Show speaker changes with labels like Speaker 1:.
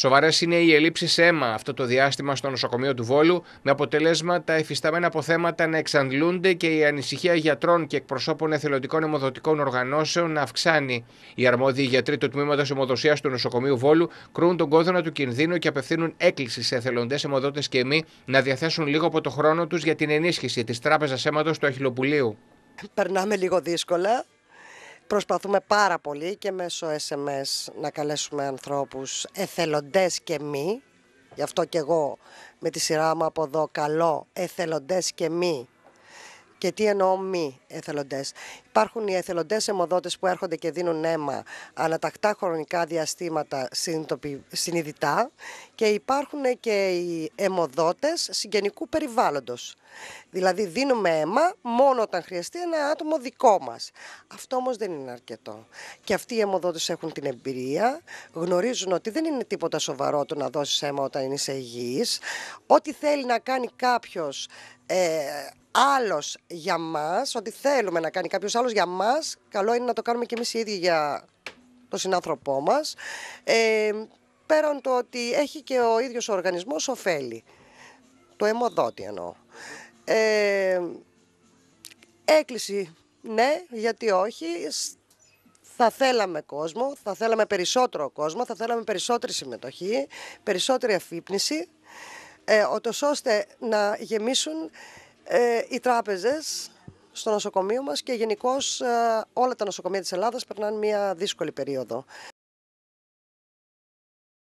Speaker 1: Σοβαρές είναι οι ελλείψεις αίμα αυτό το διάστημα στο νοσοκομείο του Βόλου, με αποτέλεσμα τα εφισταμένα αποθέματα να εξαντλούνται και η ανησυχία γιατρών και εκπροσώπων εθελοντικών αιμοδοτικών οργανώσεων να αυξάνει. Οι αρμόδιοι γιατροί του τμήματος αιμοδοσία του νοσοκομείου Βόλου κρούν τον κόδωνα του κινδύνου και απευθύνουν έκκληση σε εθελοντές, αιμοδότες και εμείς να διαθέσουν λίγο από το χρόνο τους για την ενίσχυση της Τράπεζας Αίματος του Αχυλοπουλίου.
Speaker 2: Περνάμε λίγο δύσκολα. Προσπαθούμε πάρα πολύ και μέσω SMS να καλέσουμε ανθρώπους εθελοντές και μη. Γι' αυτό και εγώ με τη σειρά μου από εδώ καλώ εθελοντές και μη και τι εννοώ μη εθελοντές. Υπάρχουν οι εθελοντές αιμοδότες που έρχονται και δίνουν αίμα ανατακτά χρονικά διαστήματα συνειδητά και υπάρχουν και οι αιμοδότες συγγενικού περιβάλλοντος. Δηλαδή δίνουμε αίμα μόνο όταν χρειαστεί ένα άτομο δικό μας. Αυτό όμως δεν είναι αρκετό. Και αυτοί οι αιμοδότες έχουν την εμπειρία, γνωρίζουν ότι δεν είναι τίποτα σοβαρό το να δώσεις αίμα όταν είσαι υγιής. Ό,τι θέλει να κάνει κάποιος. ε, άλλος για μας, ότι θέλουμε να κάνει κάποιος άλλος για μας, καλό είναι να το κάνουμε και εμείς οι ίδιοι για τον συνάνθρωπό μας, ε, πέραν το ότι έχει και ο ίδιος ο οργανισμός ωφέλη. Το αιμοδότη εννοώ. Ε, έκκληση, ναι, γιατί όχι. Θα θέλαμε κόσμο, θα θέλαμε περισσότερο κόσμο, θα θέλαμε περισσότερη συμμετοχή, περισσότερη αφύπνιση, ε, ώστε να γεμίσουν ε, οι τράπεζες στο νοσοκομείο μας και γενικώς ε,
Speaker 1: όλα τα νοσοκομεία της Ελλάδας περνάνε μια δύσκολη περίοδο.